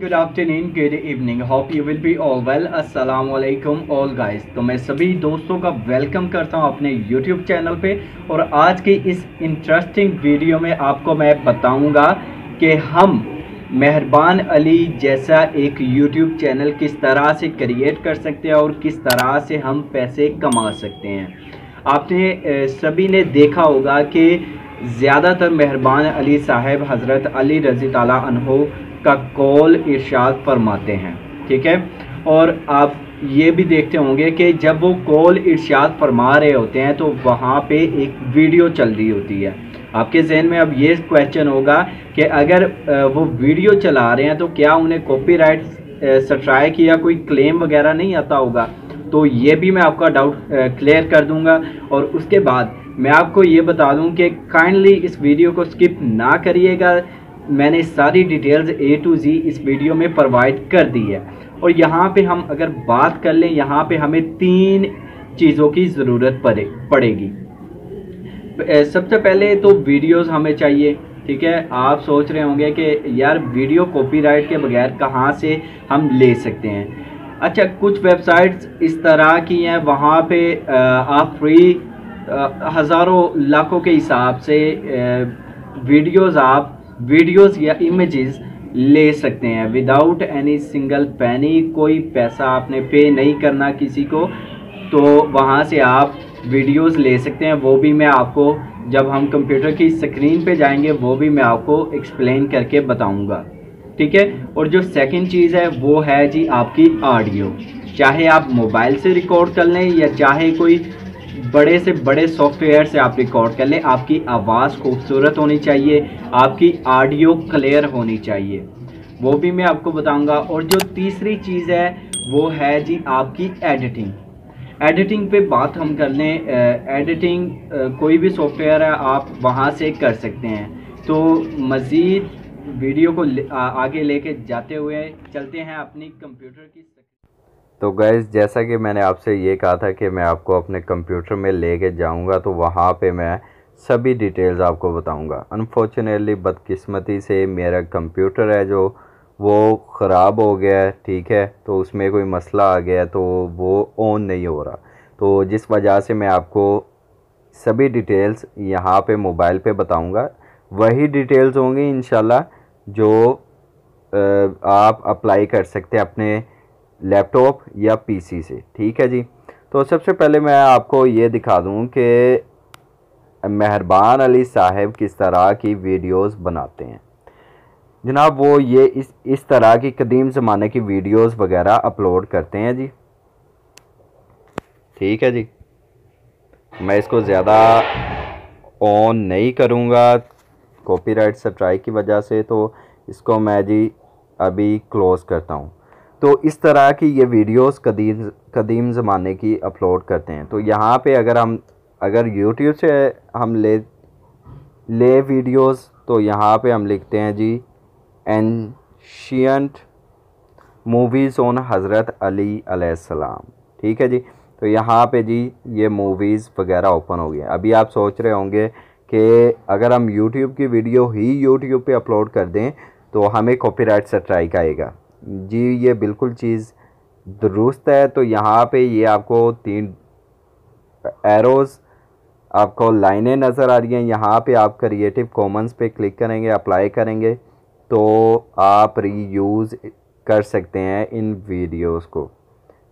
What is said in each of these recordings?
Good afternoon good evening hope you will be all well अस्सलाम वालेकुम all guys तो मैं सभी दोस्तों का वेलकम करता हूं अपने यूट्यूब चैनल पे और आज के इस इंटरेस्टिंग वीडियो में आपको मैं बताऊंगा कि हम मेहरबान अली जैसा एक यूट्यूब चैनल किस तरह से क्रिएट कर सकते हैं और किस तरह से हम पैसे कमा सकते हैं आपने सभी ने देखा होगा कि ज़्यादातर मेहरबान अली साहब हज़रत अली रज़ी तला का कॉल इर्शाद फरमाते हैं ठीक है और आप ये भी देखते होंगे कि जब वो कॉल इर्शाद फरमा रहे होते हैं तो वहाँ पे एक वीडियो चल रही होती है आपके जहन में अब ये क्वेश्चन होगा कि अगर वो वीडियो चला रहे हैं तो क्या उन्हें कॉपीराइट स्ट्राइक या कोई क्लेम वगैरह नहीं आता होगा तो ये भी मैं आपका डाउट क्लियर कर दूंगा और उसके बाद मैं आपको ये बता दूं कि काइंडली इस वीडियो को स्किप ना करिएगा मैंने सारी डिटेल्स ए टू जी इस वीडियो में प्रोवाइड कर दी है और यहाँ पे हम अगर बात कर लें यहाँ पे हमें तीन चीज़ों की ज़रूरत पड़े पड़ेगी सबसे पहले तो वीडियोस हमें चाहिए ठीक है आप सोच रहे होंगे कि यार वीडियो कॉपीराइट के बगैर कहाँ से हम ले सकते हैं अच्छा कुछ वेबसाइट्स इस तरह की हैं वहाँ पे आप फ्री हज़ारों लाखों के हिसाब से वीडियोस आप वीडियोस या इमेजेस ले सकते हैं विदाउट एनी सिंगल पैनी कोई पैसा आपने पे नहीं करना किसी को तो वहाँ से आप वीडियोस ले सकते हैं वो भी मैं आपको जब हम कंप्यूटर की स्क्रीन पे जाएंगे वो भी मैं आपको एक्सप्लेन करके बताऊंगा ठीक है और जो सेकंड चीज़ है वो है जी आपकी ऑडियो चाहे आप मोबाइल से रिकॉर्ड कर लें या चाहे कोई बड़े से बड़े सॉफ्टवेयर से आप रिकॉर्ड कर लें आपकी आवाज़ खूबसूरत होनी चाहिए आपकी ऑडियो क्लियर होनी चाहिए वो भी मैं आपको बताऊंगा और जो तीसरी चीज़ है वो है जी आपकी एडिटिंग एडिटिंग पे बात हम कर लें एडिटिंग कोई भी सॉफ्टवेयर है आप वहाँ से कर सकते हैं तो मज़ीद वीडियो को ले, आगे लेके जाते हुए चलते हैं अपनी कंप्यूटर की तो गैस जैसा कि मैंने आपसे ये कहा था कि मैं आपको अपने कंप्यूटर में ले कर जाऊँगा तो वहाँ पर मैं सभी डिटेल्स आपको बताऊँगा अनफॉर्चुनेटली बदकिस्मती से मेरा कंप्यूटर है जो वो ख़राब हो गया है ठीक है तो उसमें कोई मसला आ गया तो वो ऑन नहीं हो रहा तो जिस वजह से मैं आपको सभी डिटेल्स यहाँ पे मोबाइल पे बताऊँगा वही डिटेल्स होंगी इन जो आप अप्लाई कर सकते हैं अपने लैपटॉप या पीसी से ठीक है जी तो सबसे पहले मैं आपको ये दिखा दूँ कि मेहरबान अली साहब किस तरह की वीडियोस बनाते हैं जनाब वो ये इस इस तरह की कदीम ज़माने की वीडियोस वगैरह अपलोड करते हैं जी ठीक है जी मैं इसको ज़्यादा ऑन नहीं करूँगा कॉपीराइट राइट की वजह से तो इसको मैं जी अभी क्लोज़ करता हूँ तो इस तरह की ये वीडियोस कदीम कदीम ज़माने की अपलोड करते हैं तो यहाँ पे अगर हम अगर यूट्यूब से हम ले ले वीडियोस तो यहाँ पे हम लिखते हैं जी एनशियंट मूवीज़ ऑन हज़रत अली अलैहिस्सलाम ठीक है जी तो यहाँ पे जी ये मूवीज़ वगैरह ओपन हो गया अभी आप सोच रहे होंगे कि अगर हम यूट्यूब की वीडियो ही यूट्यूब पे अपलोड कर दें तो हमें कॉपीराइट स्ट्राइक आएगा जी ये बिल्कुल चीज़ दुरुस्त है तो यहाँ पे ये आपको तीन एरोज़ आपको लाइनें नज़र आ रही हैं यहाँ पे आप क्रिएटिव कॉमन्स पे क्लिक करेंगे अप्लाई करेंगे तो आप रीयूज़ कर सकते हैं इन वीडियोस को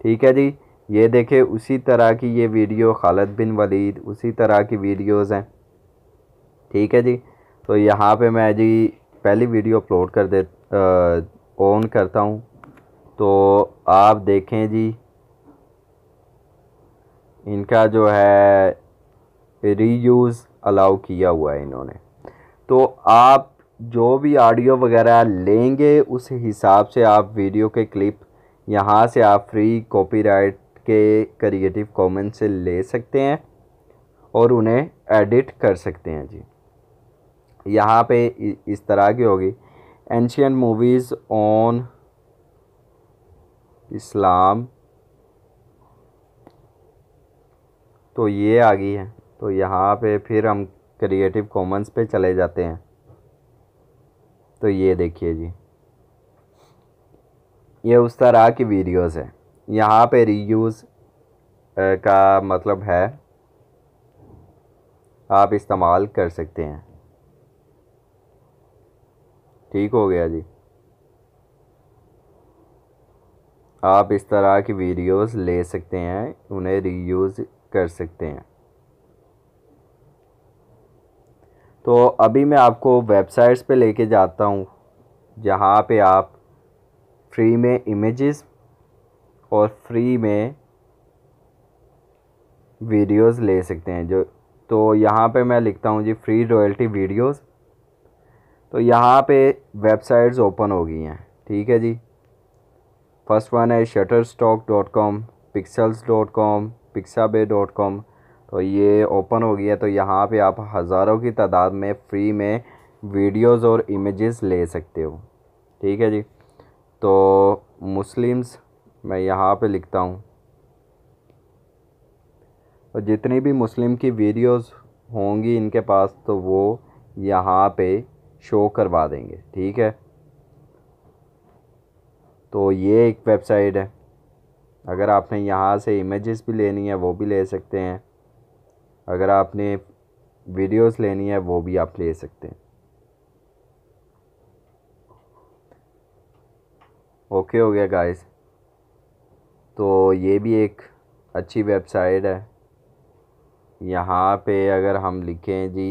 ठीक है जी ये देखें उसी तरह की ये वीडियो खालद बिन वलीद उसी तरह की वीडियोस हैं ठीक है जी तो यहाँ पे मैं जी पहली वीडियो अपलोड कर दे आ, ऑन करता हूँ तो आप देखें जी इनका जो है रीयूज़ अलाउ किया हुआ है इन्होंने तो आप जो भी ऑडियो वगैरह लेंगे उस हिसाब से आप वीडियो के क्लिप यहाँ से आप फ्री कॉपीराइट के क्रिएटिव कॉमेंट से ले सकते हैं और उन्हें एडिट कर सकते हैं जी यहाँ पे इस तरह की होगी एनशियन मूवीज़ ऑन इस्लाम तो ये आ गई है तो यहाँ पे फिर हम क्रिएटिव कॉमन्स पे चले जाते हैं तो ये देखिए जी ये उस तरह की वीडियोस है यहाँ पे रीयूज़ का मतलब है आप इस्तेमाल कर सकते हैं ठीक हो गया जी आप इस तरह की वीडियोस ले सकते हैं उन्हें रीयूज़ कर सकते हैं तो अभी मैं आपको वेबसाइट्स पे लेके जाता हूँ जहाँ पे आप फ्री में इमेजेस और फ्री में वीडियोस ले सकते हैं जो तो यहाँ पे मैं लिखता हूँ जी फ्री रॉयल्टी वीडियोस तो यहाँ पे वेबसाइट्स ओपन हो गई हैं ठीक है जी फर्स्ट वन है Shutterstock dot com Pexels dot com Pixabay dot com तो ये ओपन हो गया तो यहाँ पे आप हज़ारों की तादाद में फ्री में वीडियोस और इमेजेस ले सकते हो ठीक है जी तो मुस्लिम्स मैं यहाँ पे लिखता हूँ और जितनी भी मुस्लिम की वीडियोस होंगी इनके पास तो वो यहाँ पे शो करवा देंगे ठीक है तो ये एक वेबसाइट है अगर आपने यहाँ से इमेजेस भी लेनी है वो भी ले सकते हैं अगर आपने वीडियोस लेनी है वो भी आप ले सकते हैं ओके हो गया गाइस तो ये भी एक अच्छी वेबसाइट है यहाँ पे अगर हम लिखें जी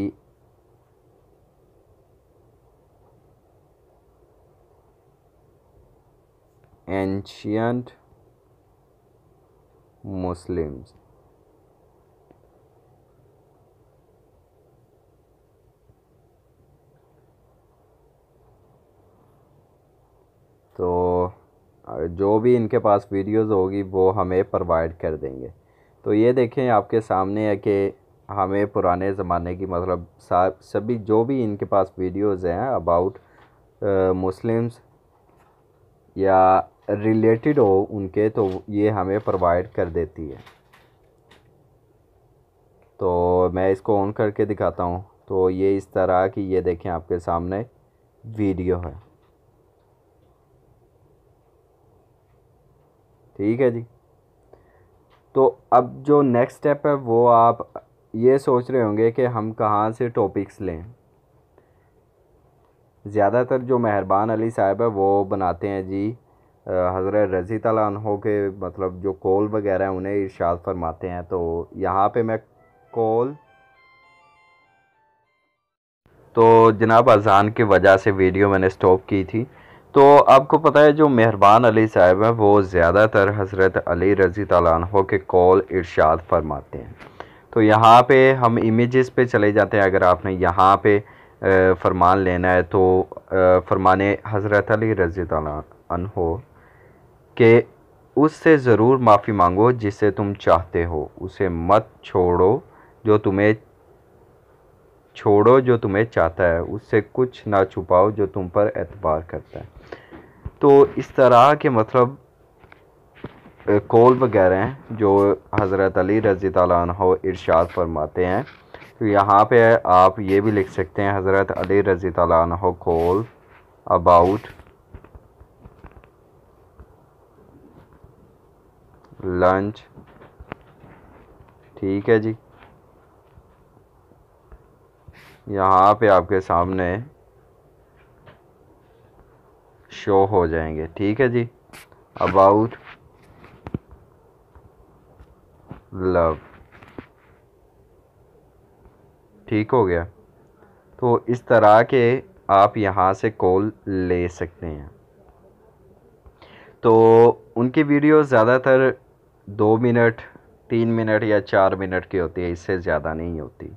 ancient Muslims. तो जो भी इनके पास वीडियोस होगी वो हमें प्रोवाइड कर देंगे तो ये देखें आपके सामने है कि हमें पुराने ज़माने की मतलब सभी जो भी इनके पास वीडियोस हैं अबाउट मुस्लिम्स या रिलेटेड हो उनके तो ये हमें प्रोवाइड कर देती है तो मैं इसको ऑन करके दिखाता हूँ तो ये इस तरह की ये देखें आपके सामने वीडियो है ठीक है जी तो अब जो नेक्स्ट स्टेप है वो आप ये सोच रहे होंगे कि हम कहाँ से टॉपिक्स लें ज़्यादातर जो मेहरबान अली साहब है वो बनाते हैं जी हज़रत रज़ी तहो के मतलब जो कौल वगैरह हैं उन्हें इर्शाद फरमाते हैं तो यहाँ पे मैं कौल तो जनाब अजान की वजह से वीडियो मैंने स्टॉप की थी तो आपको पता है जो मेहरबान अली साहब हैं वो ज़्यादातर हज़रत अली रज़ी तहो के कॉल इर्शाद फरमाते हैं तो यहाँ पे हम इमेजेस पे चले जाते हैं अगर आपने यहाँ पे फ़रमान लेना है तो फरमाने हज़रत अली रज़ी तहो कि उससे ज़रूर माफ़ी मांगो जिसे तुम चाहते हो उसे मत छोड़ो जो तुम्हें छोड़ो जो तुम्हें चाहता है उससे कुछ ना छुपाओ जो तुम पर एतबार करता है तो इस तरह के मतलब कौल वगैरह हैं जो हज़रत अली रज़ी तह इरशाद फरमाते हैं तो यहाँ पे आप ये भी लिख सकते हैं हज़रत अली रज़ी तहो कौल अबाउट लंच ठीक है जी यहाँ पे आपके सामने शो हो जाएंगे ठीक है जी अबाउट लव ठीक हो गया तो इस तरह के आप यहाँ से कॉल ले सकते हैं तो उनकी वीडियो ज़्यादातर दो मिनट तीन मिनट या चार मिनट की होती है इससे ज़्यादा नहीं होती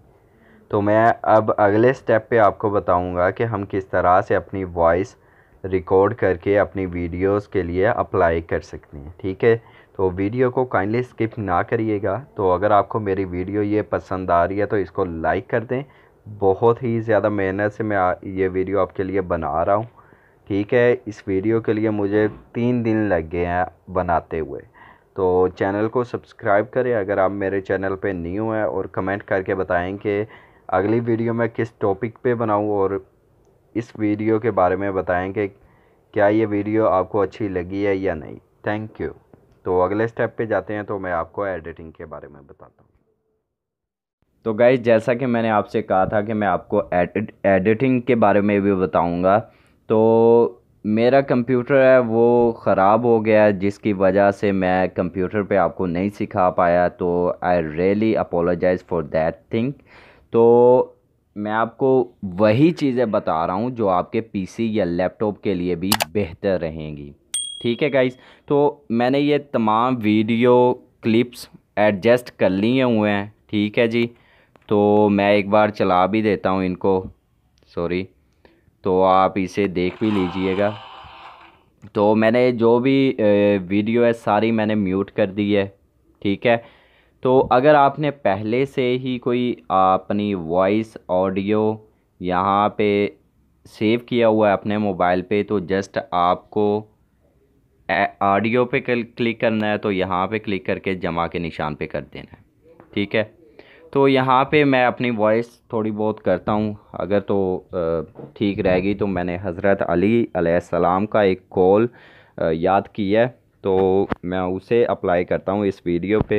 तो मैं अब अगले स्टेप पे आपको बताऊंगा कि हम किस तरह से अपनी वॉइस रिकॉर्ड करके अपनी वीडियोस के लिए अप्लाई कर सकते हैं ठीक है तो वीडियो को काइंडली स्किप ना करिएगा तो अगर आपको मेरी वीडियो ये पसंद आ रही है तो इसको लाइक कर दें बहुत ही ज़्यादा मेहनत से मैं ये वीडियो आपके लिए बना रहा हूँ ठीक है इस वीडियो के लिए मुझे तीन दिन लग गए हैं बनाते हुए तो चैनल को सब्सक्राइब करें अगर आप मेरे चैनल पे न्यू हैं और कमेंट करके बताएं कि अगली वीडियो मैं किस टॉपिक पे बनाऊं और इस वीडियो के बारे में बताएं कि क्या ये वीडियो आपको अच्छी लगी है या नहीं थैंक यू तो अगले स्टेप पे जाते हैं तो मैं आपको एडिटिंग के बारे में बताता हूँ तो गाइज जैसा कि मैंने आपसे कहा था कि मैं आपको एडिट एडिटिंग के बारे में भी बताऊँगा तो मेरा कंप्यूटर है वो ख़राब हो गया जिसकी वजह से मैं कंप्यूटर पे आपको नहीं सिखा पाया तो I really apologize for that thing तो मैं आपको वही चीज़ें बता रहा हूँ जो आपके पीसी या लैपटॉप के लिए भी बेहतर रहेंगी ठीक है गाइस तो मैंने ये तमाम वीडियो क्लिप्स एडजस्ट कर लिए हुए हैं ठीक है जी तो मैं एक बार चला भी देता हूँ इनको सॉरी तो आप इसे देख भी लीजिएगा तो मैंने जो भी वीडियो है सारी मैंने म्यूट कर दी है ठीक है तो अगर आपने पहले से ही कोई अपनी वॉइस ऑडियो यहाँ पे सेव किया हुआ है अपने मोबाइल पे तो जस्ट आपको ऑडियो पे क्लिक करना है तो यहाँ पे क्लिक करके जमा के निशान पे कर देना है ठीक है तो यहाँ पे मैं अपनी वॉइस थोड़ी बहुत करता हूँ अगर तो ठीक रहेगी तो मैंने हज़रत अली अलैहिस्सलाम का एक कॉल याद किया तो मैं उसे अप्लाई करता हूँ इस वीडियो पे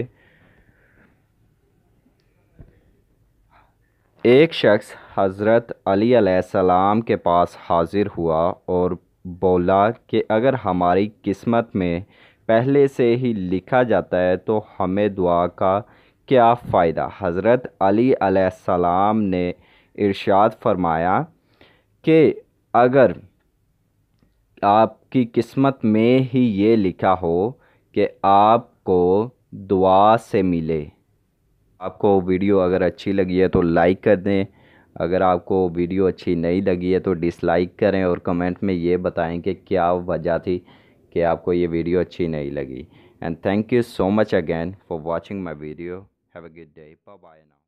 एक शख्स हज़रत अली अलैहिस्सलाम के पास हाज़िर हुआ और बोला कि अगर हमारी किस्मत में पहले से ही लिखा जाता है तो हमें दुआ का क्या फ़ायदा हज़रत अली सलाम ने इरशाद फरमाया कि अगर आपकी किस्मत में ही ये लिखा हो कि आपको दुआ से मिले आपको वीडियो अगर अच्छी लगी है तो लाइक कर दें अगर आपको वीडियो अच्छी नहीं लगी है तो डिसलाइक करें और कमेंट में ये बताएं कि क्या वजह थी कि आपको ये वीडियो अच्छी नहीं लगी and thank you so much again for watching my video Have a good day. Bye bye now.